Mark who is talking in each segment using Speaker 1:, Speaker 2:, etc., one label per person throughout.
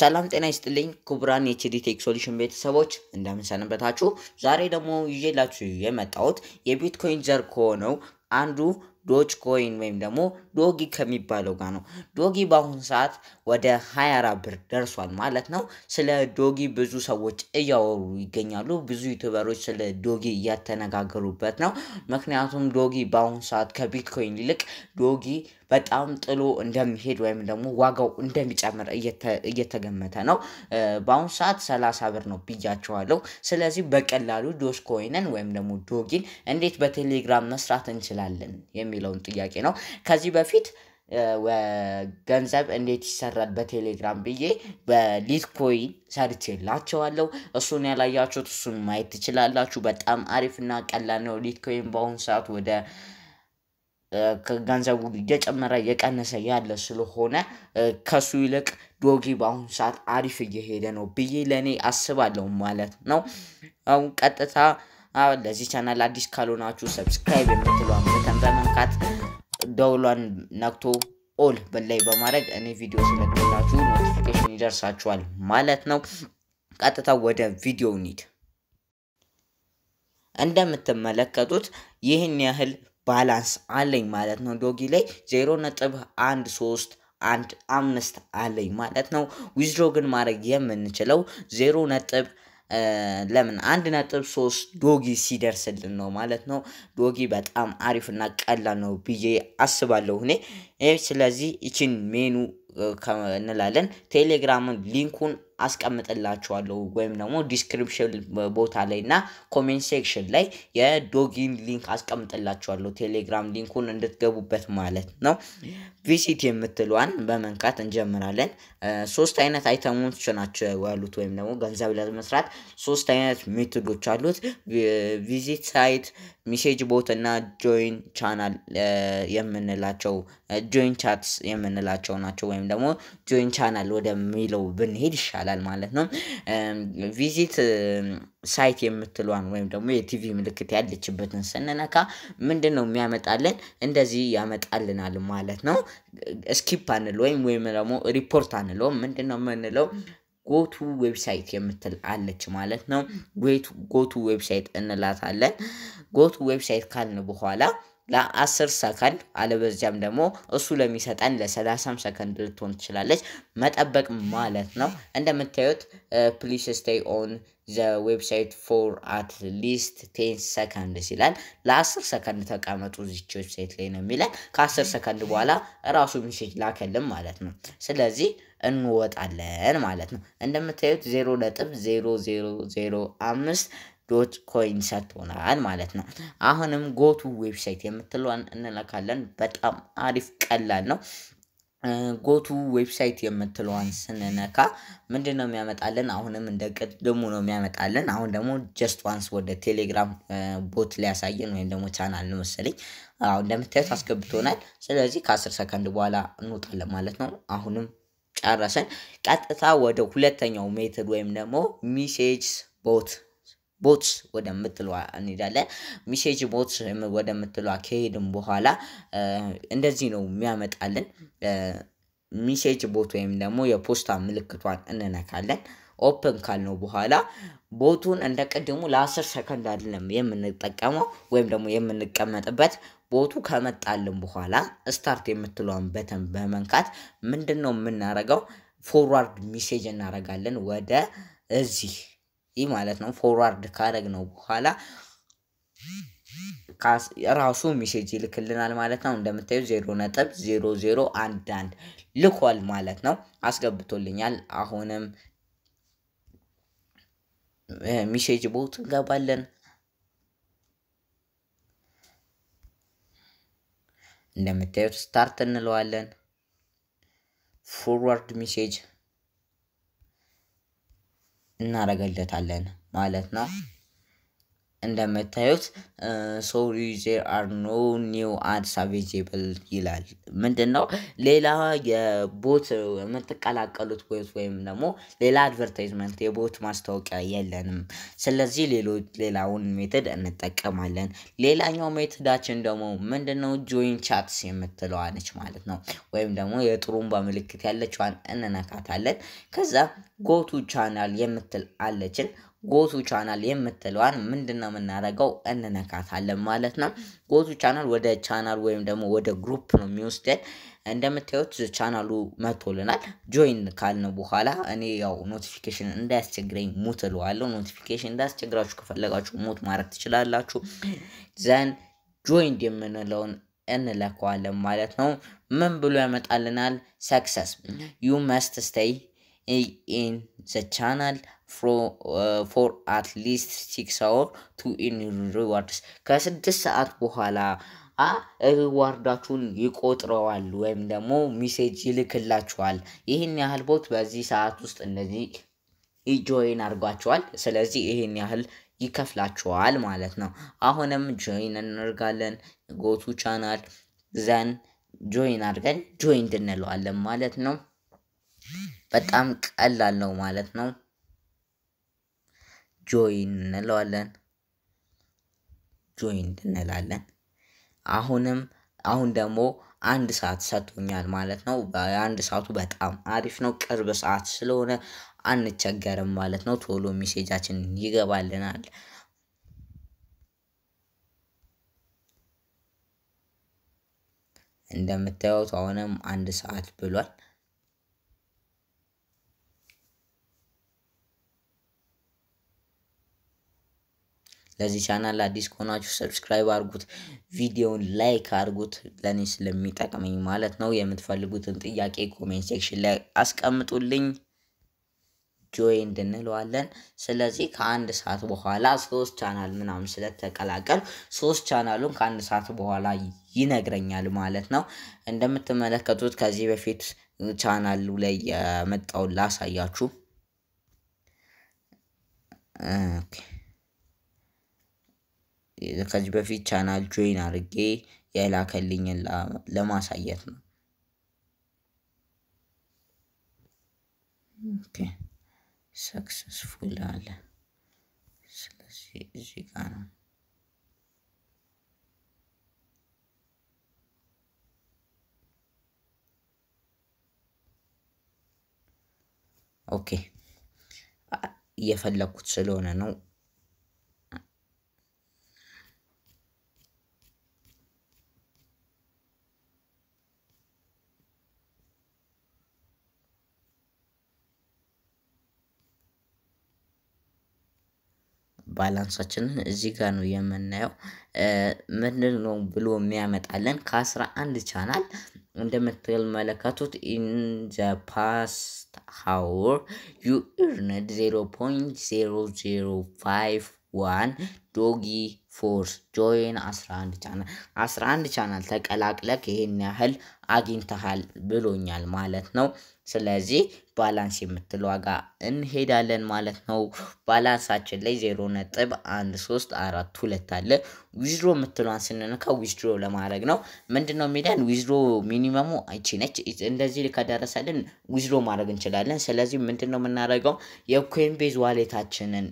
Speaker 1: ሰላም ጤና ይስጥልኝ ክቡራን የችዲ ቴክ ሶሉሽን ቤተሰቦች እንደምንሰንበታችሁ። ዛሬ ደግሞ ይዤላችሁ የመጣሁት የቢትኮይን ዘር ከሆነው አንዱ ዶች ኮይን ወይም ደግሞ ዶጊ ከሚባለው ጋር ነው። ዶጊ በአሁኑ ሰዓት ወደ 24 ብር ደርሷል ማለት ነው። ስለ ዶጊ ብዙ ሰዎች እያወሩ ይገኛሉ። ብዙ ዩቱበሮች ስለ ዶጊ እያተነጋገሩበት ነው። ምክንያቱም ዶጊ በአሁኑ ሰዓት ከቢትኮይን ይልቅ ዶጊ በጣም ጥሎ እንደሚሄድ ወይም ደግሞ ዋጋው እንደሚጨምር እየተገመተ ነው። በአሁኑ ሰዓት ሰላሳ ብር ነው ብያቸዋለሁ። ስለዚህ በቀላሉ ዶች ኮይንን ወይም ደግሞ ዶጊን እንዴት በቴሌግራም መስራት እንችላለን የሚለውን ጥያቄ ነው። ከዚህ በፊት ገንዘብ እንዴት ይሰራል በቴሌግራም ብዬ በሊትኮይን ሰርቼላቸዋለሁ። እሱን ያላያችሁት እሱን ማየት ትችላላችሁ። በጣም አሪፍና ቀላል ነው። ሊትኮይን በአሁኑ ሰዓት ወደ ገንዘቡ እየጨመረ እየቀነሰ ያለ ስለሆነ ከሱ ይልቅ ዶጊ በአሁኑ ሰዓት አሪፍ እየሄደ ነው ብዬ ለእኔ አስባለሁ ማለት ነው። አሁን ቀጥታ ለዚህ ቻናል አዲስ ካልሆናችሁ ሰብስክራይብ የምትለውን ምተን በመንካት ደውሏን ነክቶ ኦል በላይ በማድረግ እኔ ቪዲዮ ስለቅላችሁ ኖቲፊኬሽን ይደርሳችኋል ማለት ነው። ቀጥታ ወደ ቪዲዮ ኒድ እንደምትመለከቱት ይህን ያህል ባላንስ አለኝ ማለት ነው። ዶጊ ላይ ዜሮ ነጥብ አንድ ሶስት አንድ አምስት አለኝ ማለት ነው። ዊዝድሮ ግን ማድረግ የምንችለው ዜሮ ነጥብ ለምን አንድ ነጥብ ሶስት ዶጊ ሲደርስልን ነው ማለት ነው። ዶጊ በጣም አሪፍና ቀላል ነው ብዬ አስባለሁ እኔ። ስለዚህ ይችን ሜኑ እንላለን። ቴሌግራምን ሊንኩን አስቀምጥላችኋለሁ ወይም ደግሞ ዲስክሪፕሽን ቦታ ላይ እና ኮሜንት ሴክሽን ላይ የዶጊን ሊንክ አስቀምጥላችኋለሁ። ቴሌግራም ሊንኩን እንድትገቡበት ማለት ነው። ቪሲት የምትለዋን በመንካት እንጀምራለን። ሶስት አይነት አይተሞች ናቸው ያሉት ወይም ደግሞ ገንዘብ ለመስራት ሶስት አይነት ሜቶዶች አሉት። ቪዚት ሳይት፣ ሚሴጅ ቦት እና ጆይን ቻናል የምንላቸው ጆይን ቻትስ የምንላቸው ናቸው። ወይም ደግሞ ጆይን ቻናል ወደሚለው ብንሄድ ይሻላል። ይባላል ማለት ነው። ቪዚት ሳይት የምትሏን ወይም ደግሞ የቲቪ ምልክት ያለችበትን ስንነካ ምንድን ነው የሚያመጣልን? እንደዚህ ያመጣልናል ማለት ነው። ስኪፕ አንል ወይም ወይም ደግሞ ሪፖርት አንለው ምንድን ነው የምንለው ጎቱ ዌብሳይት የምትል አለች ማለት ነው። ጎቱ ዌብሳይት እንላታለን። ጎቱ ዌብሳይት ካልን በኋላ ለአስር ሰከንድ አለበዚያም ደግሞ እሱ ለሚሰጠን ለሰላሳም ሰከንድ ልትሆን ትችላለች። መጠበቅ ማለት ነው። እንደምታዩት ፕሊስ ስቴይ ኦን ዘ ዌብሳይት ፎር አት ሊስት ቴን ሰከንድ ሲላል ለአስር ሰከንድ ተቀመጡ እዚች ዌብሳይት ላይ ነው የሚለን። ከአስር ሰከንድ በኋላ ራሱ ሚሴጅ ላከልም ማለት ነው። ስለዚህ እንወጣለን ማለት ነው። እንደምታዩት ዜሮ ነጥብ ዜሮ ዜሮ ዜሮ አምስት ዶት ኮይን ሰጥቶናል ማለት ነው። አሁንም ጎቱ ዌብሳይት የምትለዋን እንለካለን። በጣም አሪፍ ቀላል ነው። ጎቱ ዌብሳይት የምትለዋን ስንነካ ምንድን ነው የሚያመጣለን? አሁንም እንደ ቅድሙ ነው የሚያመጣለን። አሁን ደግሞ ጀስት ዋንስ ወደ ቴሌግራም ቦት ሊያሳየን ወይም ደግሞ ቻናል ነው መሰለኝ አሁን እንደምታዩት አስገብቶናል። ስለዚህ ከአስር ሰከንድ በኋላ እንወጣለን ማለት ነው። አሁንም ጨረሰን። ቀጥታ ወደ ሁለተኛው ሜትድ ወይም ደግሞ ሚሴጅ ቦት ቦትስ ወደምትለዋ እንሄዳለን። ሚሴጅ ቦትስ ወደምትለዋ ከሄድን በኋላ እንደዚህ ነው የሚያመጣልን። ሚሴጅ ቦት ወይም ደግሞ የፖስታ ምልክቷን እንነካለን። ኦፕን ካልነው በኋላ ቦቱን እንደ ቅድሙ ለአስር ሰከንድ አይደለም የምንጠቀመው ወይም ደግሞ የምንቀመጥበት። ቦቱ ከመጣልን በኋላ ስታርት የምትለውን በተን በመንካት ምንድን ነው የምናደርገው? ፎርዋርድ ሚሴጅ እናደርጋለን ወደ እዚህ ይህ ማለት ነው ፎርዋርድ ካረግ ነው በኋላ ራሱ ሜሴጅ ይልክልናል ማለት ነው። እንደምታዩ ዜሮ ነጥብ ዜሮ ዜሮ አንድ አንድ ልኳል ማለት ነው። አስገብቶልኛል። አሁንም ሜሴጅ ቦት እንገባለን። እንደምታዩት ስታርት እንለዋለን። ፎርዋርድ ሜሴጅ እናደርግለታለን ማለት ነው። እንደምታዩት ሶሪ ዜር አር ኖ ኒው አድስ አቬጀብል ይላል። ምንድን ነው ሌላ የቦት የምትቀላቀሉት ቦት ወይም ደግሞ ሌላ አድቨርታይዝመንት የቦት ማስታወቂያ የለንም። ስለዚህ ሌሎች ሌላውን ሜትድ እንጠቀማለን። ሌላኛው ሜትዳችን ደግሞ ምንድን ነው ጆይን ቻትስ የምትለዋነች ማለት ነው። ወይም ደግሞ የጥሩምባ ምልክት ያለችዋን እንነካታለን። ከዛ ጎቱ ቻናል የምትል አለችን። ጎቱ ቻናል የምትለዋን ምንድነው የምናደርገው? እንነካታለን ማለት ነው። ጎቱ ቻናል ወደ ቻናል ወይም ደግሞ ወደ ግሩፕ ነው የሚወስደን። እንደምታዩት ቻናሉ መቶልናል። ጆይን ካልነው በኋላ እኔ ያው ኖቲፊኬሽን እንዳያስቸግረኝ ሙት እለዋለሁ። ኖቲፊኬሽን እንዳያስቸግራችሁ ከፈለጋችሁ ሙት ማድረግ ትችላላችሁ። ዘን ጆይንድ የምንለውን እንለካዋለን ማለት ነው። ምን ብሎ ያመጣልናል? ሰክሰስ ዩ መስት ስቴይ ኢን ዘ ቻናል ፎር አት ሊስት ሲክስ አወር ቱ ኢን ሪዋርድስ ከስድስት ሰዓት በኋላ ሪዋርዳችሁን ይቆጥረዋል ወይም ደግሞ ሚሴጅ ይልክላችኋል። ይህን ያህል ቦት በዚህ ሰዓት ውስጥ እነዚህ ጆይን አድርጓቸዋል። ስለዚህ ይህን ያህል ይከፍላችኋል ማለት ነው። አሁንም ጆይን እናደርጋለን። ጎቱ ቻናል ዘን ጆይን አድርገን ጆይን እንለዋለን ማለት ነው። በጣም ቀላል ነው ማለት ነው። ጆይን እንለዋለን። ጆይንድ እንላለን። አሁንም አሁን ደግሞ አንድ ሰዓት ሰጥቶኛል ማለት ነው። አንድ ሰዓቱ በጣም አሪፍ ነው። ቅርብ ሰዓት ስለሆነ አንቸገርም ማለት ነው። ቶሎ ሜሴጃችን ይገባልናል። እንደምታዩት አሁንም አንድ ሰዓት ብሏል። ለዚህ ቻናል አዲስ ከሆናችሁ ሰብስክራይብ አድርጉት፣ ቪዲዮውን ላይክ አድርጉት፣ ለእኔ ስለሚጠቅመኝ ማለት ነው። የምትፈልጉትን ጥያቄ ኮሜንት ሴክሽን ላይ አስቀምጡልኝ፣ ጆይ እንድንለዋለን። ስለዚህ ከአንድ ሰዓት በኋላ ሶስት ቻናል ምናምን ስለተቀላቀል ሶስት ቻናሉን ከአንድ ሰዓት በኋላ ይነግረኛል ማለት ነው። እንደምትመለከቱት ከዚህ በፊት ቻናሉ ላይ የመጣውን ላሳያችሁ። ኦኬ ከዚህ በፊት ቻናል ጆይን አድርጌ የላከልኝን ለማሳየት ነው። ሰክሰስፉል አለ። ስለዚህ እዚህ ጋር ነው ኦኬ፣ እየፈለግኩት ስለሆነ ነው ባላንሳችንን እዚህ ጋር ነው የምናየው። ምንድን ነው ብሎ የሚያመጣለን ከአስራ አንድ ቻናል እንደምትመለከቱት ኢን ዘ ፓስት ሃወር ዩ ኢርነድ ዜሮ ፖይንት ዜሮ ዜሮ ፋይቭ ዋን ዶጊ ፎርስ ጆይን 11 ቻናል 11 ቻናል ተቀላቅለክ ይሄን ያህል አግኝተሃል ብሎኛል ማለት ነው። ስለዚህ ባላንስ የምትል ዋጋ እንሄዳለን ማለት ነው። ባላንሳችን ላይ ዜሮ ነጥብ አንድ ሶስት አራት ሁለት አለ። ዊዝድሮ የምትሏን ስንነካ ዊዝድሮ ለማድረግ ነው። ምንድን ነው የሚለን? ዊዝድሮ ሚኒመሙ እቺ ነች። እንደዚህ ከደረሰልን ዊዝድሮ ማድረግ እንችላለን። ስለዚህ ምንድን ነው የምናደርገው? የኮይንቤዝ ዋሌታችንን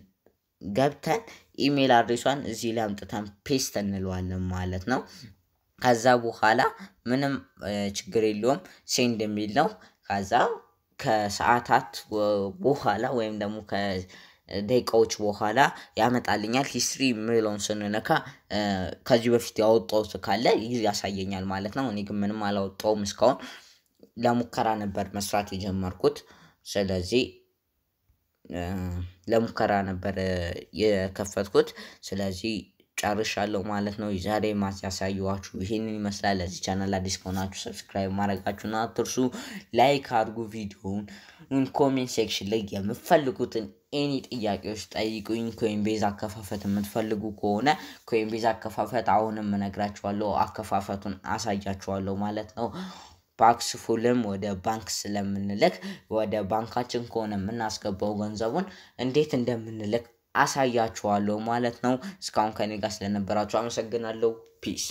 Speaker 1: ገብተን ኢሜል አድሬሷን እዚህ ላይ አምጥተን ፔስት እንለዋለን ማለት ነው። ከዛ በኋላ ምንም ችግር የለውም ሴንድ የሚል ነው። ከዛ ከሰዓታት በኋላ ወይም ደግሞ ከደቂቃዎች በኋላ ያመጣልኛል። ሂስትሪ የሚለውን ስንነካ ከዚህ በፊት ያወጣሁት ካለ ያሳየኛል ማለት ነው። እኔ ግን ምንም አላወጣውም እስካሁን ለሙከራ ነበር መስራት የጀመርኩት። ስለዚህ ለሙከራ ነበር የከፈትኩት። ስለዚህ ጨርሻለሁ ማለት ነው። ዛሬ ማት ያሳየኋችሁ ይህንን ይመስላል። ለዚህ ቻናል አዲስ ከሆናችሁ ሰብስክራይብ ማድረጋችሁን አትርሱ። ላይክ አድርጉ ቪዲዮውን። ኮሜንት ሴክሽን ላይ የምትፈልጉትን ኤኒ ጥያቄዎች ጠይቁኝ። ኮይን ቤዝ አከፋፈት የምትፈልጉ ከሆነ ኮይን ቤዝ አከፋፈት አሁንም እነግራችኋለሁ፣ አከፋፈቱን አሳያችኋለሁ ማለት ነው። ባክስ ፉልም ወደ ባንክ ስለምንልክ ወደ ባንካችን ከሆነ የምናስገባው ገንዘቡን እንዴት እንደምንልክ አሳያችኋለሁ ማለት ነው። እስካሁን ከኔ ጋር ስለነበራችሁ አመሰግናለሁ። ፒስ